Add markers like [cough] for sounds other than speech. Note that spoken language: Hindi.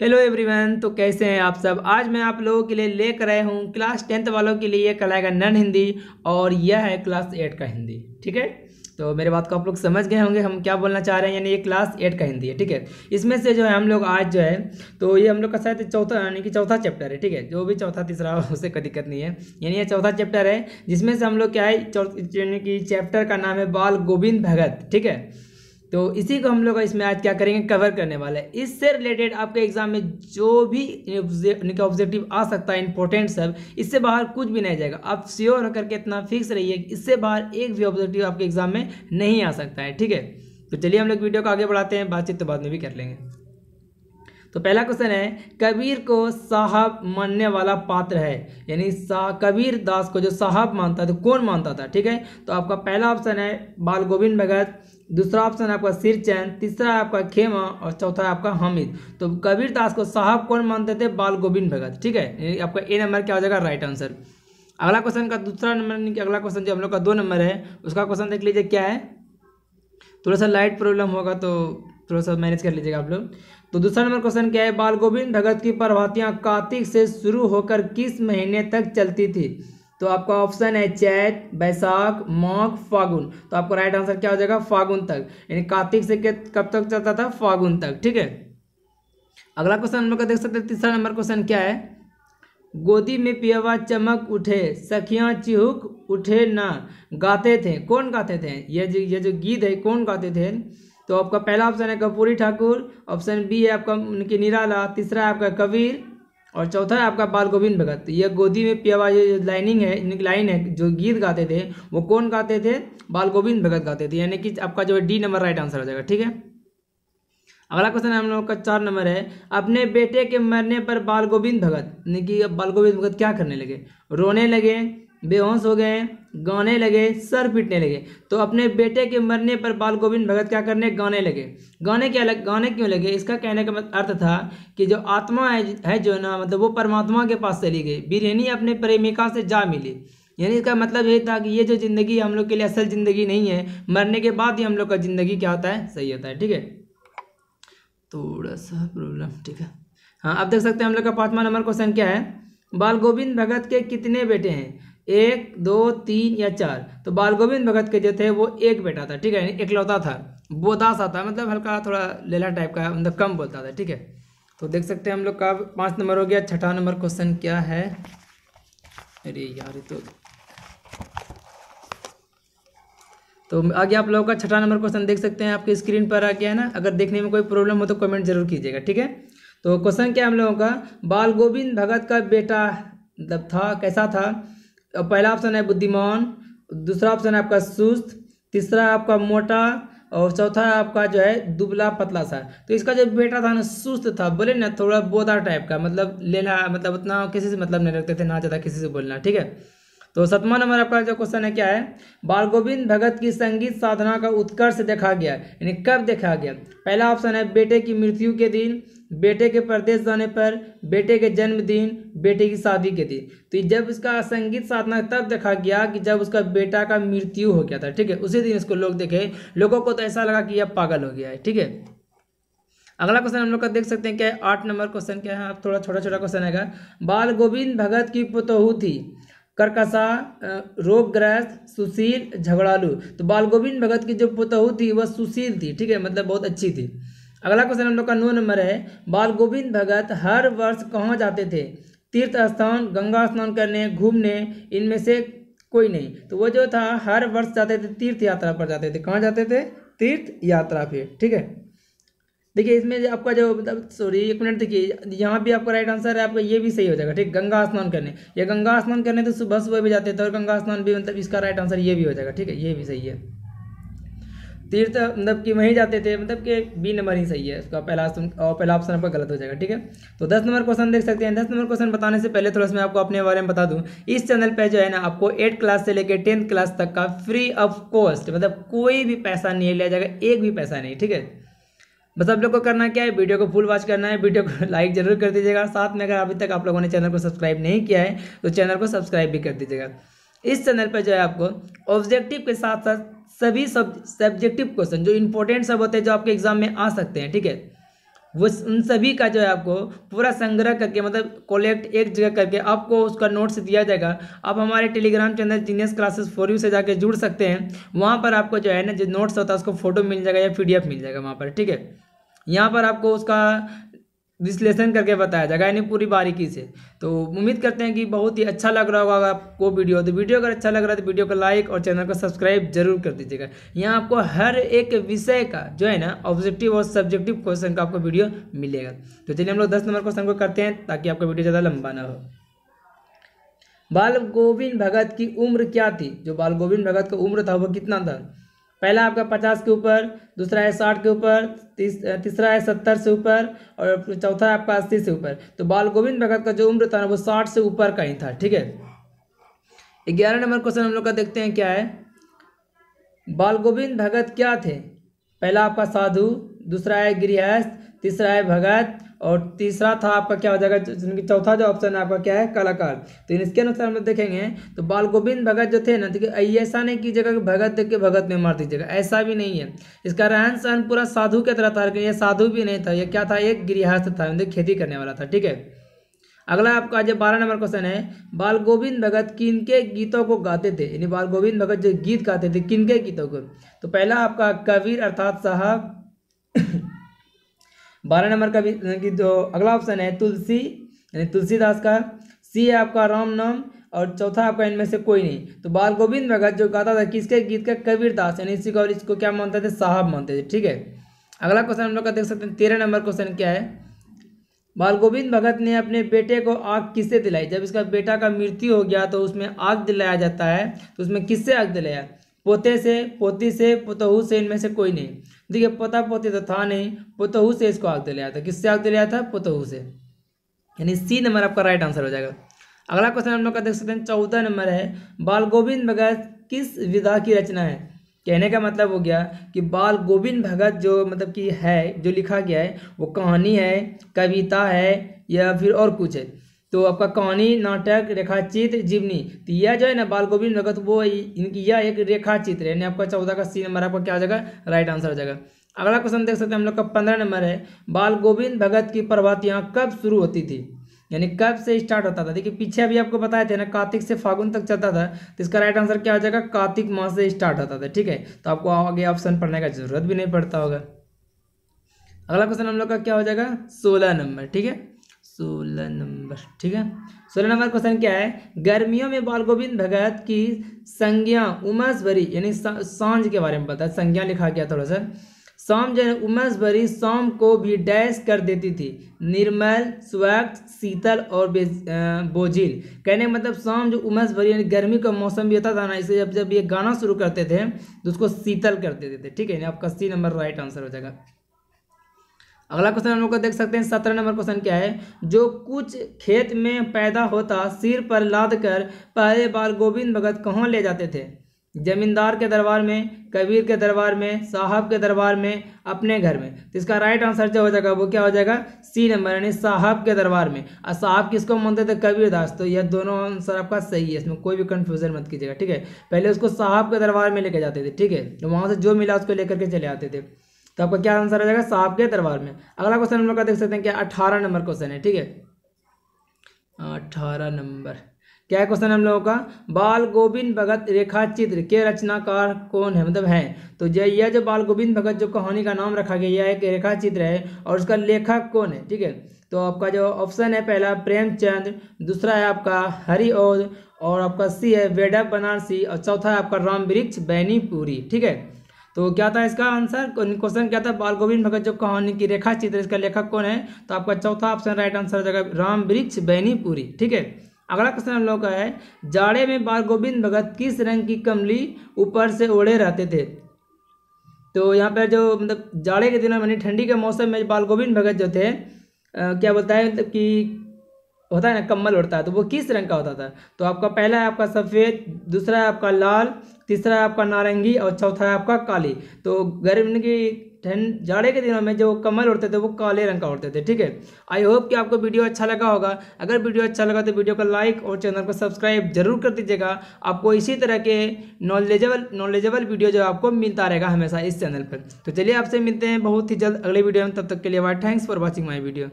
हेलो एवरीवन तो कैसे हैं आप सब आज मैं आप लोगों के लिए लेकर आया हूँ क्लास टेंथ वालों के लिए कहलाएगा नन हिंदी और यह है क्लास एट का हिंदी ठीक है तो मेरे बात को आप लोग समझ गए होंगे हम क्या बोलना चाह रहे हैं यानी ये क्लास एट का हिंदी है ठीक है इसमें से जो है हम लोग आज जो है तो ये हम लोग का शायद चौथा यानी कि चौथा चैप्टर है ठीक है जो भी चौथा तीसरा उसे कोई दिक्कत नहीं है यानी ये चौथा चैप्टर है जिसमें से हम लोग क्या है यानी कि चैप्टर का नाम है बाल गोविंद भगत ठीक है तो इसी को हम लोग इसमें आज क्या करेंगे कवर करने वाले हैं इससे रिलेटेड आपके एग्जाम में जो भी ऑब्जेक्टिव आ सकता है इंपॉर्टेंट सब इससे बाहर कुछ भी नहीं जाएगा आप श्योर होकर के इतना फिक्स रहिए कि इससे बाहर एक भी ऑब्जेक्टिव आपके एग्जाम में नहीं आ सकता है ठीक है तो चलिए हम लोग वीडियो को आगे बढ़ाते हैं बातचीत तो बाद में भी कर लेंगे तो पहला क्वेश्चन है कबीर को साहब मानने वाला पात्र है यानी शाह कबीर दास को जो साहब मानता था तो कौन मानता था ठीक है तो आपका पहला ऑप्शन है बाल गोविंद भगत दूसरा ऑप्शन आपका सिरचैन तीसरा आपका खेमा और चौथा आपका हमिद तो कबीर दास को साहब कौन मानते थे बाल गोविंद भगत ठीक है आपका ए नंबर क्या हो जाएगा राइट आंसर अगला क्वेश्चन का दूसरा नंबर अगला क्वेश्चन जो हम लोग का दो नंबर है उसका क्वेश्चन देख लीजिए क्या है थोड़ा सा लाइट प्रॉब्लम होगा तो थोड़ा सा मैनेज कर लीजिएगा आप लोग तो दूसरा नंबर क्वेश्चन क्या है बाल गोविंद भगत की प्रभातियाँ कार्तिक से शुरू होकर किस महीने तक चलती थी तो आपका ऑप्शन है चैत बैसाख माघ फागुन तो आपका राइट आंसर क्या हो जाएगा फागुन तक यानी कार्तिक से कब तक चलता था फागुन तक ठीक है अगला क्वेश्चन हम लोग का देख सकते हैं तीसरा नंबर क्वेश्चन क्या है गोदी में पियावा चमक उठे सखियां चिहुक उठे ना गाते थे कौन गाते थे ये जो ये जो गीत है कौन गाते थे तो आपका पहला ऑप्शन है कपूरी ठाकुर ऑप्शन बी है आपका उनकी निराला तीसरा है आपका कबीर और चौथा है आपका बाल गोविंद भगत यह गोदी में पियावा जो लाइनिंग है लाइन है जो गीत गाते थे वो कौन गाते थे बाल गोविंद भगत गाते थे यानी कि आपका जो है डी नंबर राइट आंसर हो जाएगा ठीक है अगला क्वेश्चन हम लोग का चार नंबर है अपने बेटे के मरने पर बाल गोविंद भगत यानी कि बाल गोविंद भगत क्या करने लगे रोने लगे बेहोश हो गए गाने लगे सर पीटने लगे तो अपने बेटे के मरने पर बाल गोविंद भगत क्या करने गाने लगे गाने क्या लग, गाने क्यों लगे इसका कहने का अर्थ था कि जो आत्मा है, है जो ना मतलब वो परमात्मा के पास चली गई बिरयानी अपने प्रेमिका से जा मिली यानी इसका मतलब यही था कि ये जो ज़िंदगी हम लोग के लिए असल ज़िंदगी नहीं है मरने के बाद ही हम लोग का ज़िंदगी क्या होता है सही होता है ठीक है थोड़ा सा प्रॉब्लम ठीक है हाँ अब देख सकते हैं हम लोग का पाँचवा नंबर क्वेश्चन क्या है बाल गोविंद भगत के कितने बेटे हैं एक दो तीन या चार तो बाल गोविंद भगत के जो थे वो एक बेटा था ठीक है इकलौता था बोदासा था मतलब हल्का थोड़ा लेला टाइप का मतलब कम बोलता था ठीक है तो देख सकते हैं हम लोग का पाँच नंबर हो गया छठा नंबर क्वेश्चन क्या है अरे यार तो तो आगे आप लोगों का छठा नंबर क्वेश्चन देख सकते हैं आपके स्क्रीन पर आ गया है ना अगर देखने में कोई प्रॉब्लम हो तो कमेंट जरूर कीजिएगा ठीक है तो क्वेश्चन क्या हम लोगों का बाल गोविंद भगत का बेटा मतलब था कैसा था तो पहला ऑप्शन है बुद्धिमान दूसरा ऑप्शन है आपका सुस्त तीसरा आपका मोटा और चौथा आपका जो है दुबला पतला सा तो इसका जो बेटा था ना सुस्त था बोले ना थोड़ा बोदा टाइप का मतलब लेना मतलब उतना किसी से मतलब नहीं रखते थे ना ज़्यादा किसी से बोलना ठीक है तो सतमा नंबर आपका जो क्वेश्चन है क्या है बाल गोविंद भगत की संगीत साधना का उत्कर्ष देखा गया यानी कब देखा गया पहला ऑप्शन है बेटे की मृत्यु के दिन बेटे के प्रदेश जाने पर बेटे के जन्मदिन बेटे की शादी के दिन तो जब इसका संगीत साधना तब देखा गया कि जब उसका बेटा का मृत्यु हो गया था ठीक है उसी दिन इसको लोग देखे लोगों को तो ऐसा लगा कि यह पागल हो गया है ठीक है अगला क्वेश्चन हम लोग का देख सकते हैं क्या है आठ नंबर क्वेश्चन क्या है आप थोड़ा छोटा छोटा क्वेश्चन आएगा बाल गोविंद भगत की पुतोहू थी करकसा रोगग्रस्त सुशील झगड़ालू तो बाल गोविंद भगत की जो पुतहू थी वह सुशील थी ठीक है मतलब बहुत अच्छी थी अगला क्वेश्चन हम लोग का नौ नंबर है बाल गोविंद भगत हर वर्ष कहाँ जाते थे तीर्थ स्थान गंगा स्नान करने घूमने इनमें से कोई नहीं तो वो जो था हर वर्ष जाते थे तीर्थ यात्रा पर जाते थे कहाँ जाते थे तीर्थ यात्रा पे ठीक है देखिए इसमें आपका जो मतलब सॉरी एक मिनट देखिए यहाँ भी आपका राइट आंसर है आपका ये भी सही हो जाएगा ठीक गंगा स्नान करने या गंगा स्नान करने तो सुबह सुबह भी जाते थे तो और गंगा स्नान भी मतलब इसका राइट आंसर ये भी हो जाएगा ठीक है ये भी सही है तीर्थ मतलब कि वहीं जाते थे मतलब कि बी नंबर ही सही है उसका पहला और पहला ऑप्शन आपका गलत हो जाएगा ठीक है तो दस नंबर क्वेश्चन देख सकते हैं दस नंबर क्वेश्चन बताने से पहले थोड़ा सा मैं आपको अपने बारे में बता दूं इस चैनल पे जो है ना आपको एट क्लास से लेकर टेंथ क्लास तक का फ्री ऑफ कॉस्ट मतलब कोई भी पैसा नहीं लिया जाएगा एक भी पैसा नहीं ठीक है बस आप लोग को करना क्या है वीडियो को फुल वॉच करना है वीडियो को लाइक [laughs] जरूर कर दीजिएगा साथ में अगर अभी तक आप लोगों ने चैनल को सब्सक्राइब नहीं किया है तो चैनल को सब्सक्राइब भी कर दीजिएगा इस चैनल पर जो है आपको ऑब्जेक्टिव के साथ साथ सभी सब सब्जेक्टिव क्वेश्चन जो इंपॉर्टेंट सब होते हैं जो आपके एग्जाम में आ सकते हैं ठीक है वो उन सभी का जो है आपको पूरा संग्रह करके मतलब कलेक्ट एक जगह करके आपको उसका नोट्स दिया जाएगा आप हमारे Telegram channel genius classes for you से जाके जुड़ सकते हैं वहाँ पर आपको जो है ना जो नोट्स होता है उसको फोटो मिल जाएगा या पी मिल जाएगा वहाँ पर ठीक है यहाँ पर आपको उसका विश्लेषण करके बताया जाएगा यानी पूरी बारीकी से तो उम्मीद करते हैं कि बहुत ही अच्छा लग रहा होगा आपको वीडियो तो वीडियो अगर अच्छा लग रहा है तो वीडियो को लाइक और चैनल को सब्सक्राइब जरूर कर दीजिएगा यहाँ आपको हर एक विषय का जो है ना ऑब्जेक्टिव और सब्जेक्टिव क्वेश्चन का आपको वीडियो मिलेगा तो चलिए हम लोग दस नंबर क्वेश्चन को करते हैं ताकि आपका वीडियो ज़्यादा लंबा ना हो बाल गोविंद भगत की उम्र क्या थी जो बाल गोविंद भगत का उम्र था वो कितना था पहला आपका पचास के ऊपर दूसरा है साठ के ऊपर तीसरा है सत्तर से ऊपर और चौथा है आपका अस्सी से ऊपर तो बाल गोविंद भगत का जो उम्र था ना वो साठ से ऊपर का ही था ठीक है ग्यारह नंबर क्वेश्चन हम लोग का देखते हैं क्या है बाल गोविंद भगत क्या थे पहला आपका साधु दूसरा है गृहस्थ तीसरा है भगत और तीसरा था आपका क्या हो जाएगा चौथा जो ऑप्शन है आपका क्या है कलाकार तो इसके अनुसार हम देखेंगे तो बाल गोविंद भगत जो थे ना देखिए ऐसा नहीं कीजिएगा कि भगत देख के भगत में मार दीजिएगा ऐसा भी नहीं है इसका रहन सहन पूरा साधु के तरह था लेकिन यह साधु भी नहीं था यह क्या था एक गृहस्थ था खेती करने वाला था ठीक है अगला आपका जो बारह नंबर क्वेश्चन है बाल गोविंद भगत किनके गीतों को गाते थे यानी बाल गोविंद भगत जो गीत गाते थे किनके गीतों को तो पहला आपका कबीर अर्थात साहब बारह नंबर का भी जो अगला ऑप्शन है तुलसी यानी तुलसीदास का सी है आपका राम नाम और चौथा आपका इनमें से कोई नहीं तो बाल गोविंद भगत जो गाता था किसके गीत का कबीर दास यानी इसी और इसको क्या मानते थे साहब मानते थे ठीक है अगला क्वेश्चन हम लोग का देख सकते हैं तेरह नंबर क्वेश्चन क्या है बाल गोविंद भगत ने अपने बेटे को आग किससे दिलाई जब इसका बेटा का मृत्यु हो गया तो उसमें आग दिलाया जाता है तो उसमें किससे आग दिलाया पोते से पोती से पोतहू से इनमें से कोई नहीं देखिए पोता पोती तो था नहीं पोतहू से इसको आग दिलाया था किससे आग दिलाया था पोतहू से यानी सी नंबर आपका राइट आंसर हो जाएगा अगला क्वेश्चन हम लोग का देख सकते हैं चौदह नंबर है बाल गोविंद भगत किस विधा की रचना है कहने का मतलब हो गया कि बाल गोविंद भगत जो मतलब कि है जो लिखा गया है वो कहानी है कविता है या फिर और कुछ है तो आपका कहानी नाटक रेखाचित्र जीवनी तो यह जो है ना बाल गोविंद भगत वो इनकी यह एक रेखा चित्र यानी आपका चौदह का सी नंबर आपका क्या हो जाएगा राइट आंसर हो जाएगा अगला क्वेश्चन देख सकते हैं हम लोग का पंद्रह नंबर है बाल गोविंद भगत की प्रभात यहाँ कब शुरू होती थी यानी कब से स्टार्ट होता था देखिए पीछे अभी आपको बताए थे ना कार्तिक से फागुन तक चलता था तो इसका राइट आंसर क्या हो जाएगा कार्तिक माह से स्टार्ट होता था ठीक है तो आपको आगे ऑप्शन पढ़ने का जरूरत भी नहीं पड़ता होगा अगला क्वेश्चन हम लोग का क्या हो जाएगा सोलह नंबर ठीक है सोलह नंबर प्रश्न ठीक है सोलह नंबर क्वेश्चन क्या है गर्मियों में बाल गोविंद भगत की संज्ञा उमस भरी यानी सांझ के बारे में बताया संज्ञा लिखा गया थोड़ा सा सोम जो उमस भरी सोम को भी डैश कर देती थी निर्मल स्वच्छ शीतल और बोझिल कहने का मतलब सोम जो उमस भरी यानी गर्मी का मौसम भी होता था ना इसे जब जब ये गाना शुरू करते थे तो उसको शीतल कर देते थे ठीक है ना आपका सी नंबर राइट आंसर हो जाएगा अगला क्वेश्चन हम लोग को देख सकते हैं सत्रह नंबर क्वेश्चन क्या है जो कुछ खेत में पैदा होता सिर पर लाद कर पहले बार गोविंद भगत कहाँ ले जाते थे जमींदार के दरबार में कबीर के दरबार में साहब के दरबार में अपने घर में तो इसका राइट आंसर जो हो जाएगा वो क्या हो जाएगा सी नंबर यानी साहब के दरबार में और साहब किसको मानते थे कबीर दास तो यह दोनों आंसर आपका सही है इसमें कोई भी कन्फ्यूजन मत कीजिएगा ठीक है पहले उसको साहब के दरबार में लेके जाते थे ठीक है तो वहाँ से जो मिला उसको लेकर के चले आते थे तो आपका क्या आंसर आ जाएगा सांप के दरबार में अगला क्वेश्चन हम लोग का देख सकते हैं क्या अठारह नंबर क्वेश्चन है ठीक है अठारह नंबर क्या क्वेश्चन हम लोगों का बाल गोविंद भगत रेखा चित्र के रचनाकार कौन है मतलब है तो यह जो बाल गोविंद भगत जो कहानी का नाम रखा गया है एक रेखा चित्र है और उसका लेखक कौन है ठीक है तो आपका जो ऑप्शन है पहला प्रेमचंद दूसरा है आपका हरिओद और आपका सी है वेडा बनारसी और चौथा है आपका राम वृक्ष बैनीपुरी ठीक है तो क्या था इसका आंसर क्वेश्चन क्या था बाल गोविंद भगत जो कहानी की रेखा चित्र इसका लेखक कौन है तो आपका चौथा ऑप्शन राइट आंसर हो जाएगा राम वृक्ष बैनीपुरी ठीक है अगला क्वेश्चन हम लोग का है जाड़े में बाल गोविंद भगत किस रंग की कमली ऊपर से ओढ़े रहते थे तो यहाँ पर जो मतलब जाड़े के दिनों में ठंडी के मौसम में बाल गोविंद भगत जो थे आ, क्या बोलता है मतलब कि होता है ना कम्बल उड़ता है तो वो किस रंग का होता था तो आपका पहला है आपका सफ़ेद दूसरा है आपका लाल तीसरा है आपका नारंगी और चौथा है आपका काली तो गर्मी की ठंड जाड़े के दिनों में जो कमल उड़ते थे वो काले रंग का उड़ते थे ठीक है आई होप कि आपको वीडियो अच्छा लगा होगा अगर वीडियो अच्छा लगा तो वीडियो को लाइक और चैनल को सब्सक्राइब जरूर कर दीजिएगा आपको इसी तरह के नॉलेजेबल नॉलेजेबल वीडियो जो आपको मिलता रहेगा हमेशा इस चैनल पर तो चलिए आपसे मिलते हैं बहुत ही जल्द अगले वीडियो में तब तक के लिए bye thanks for watching my video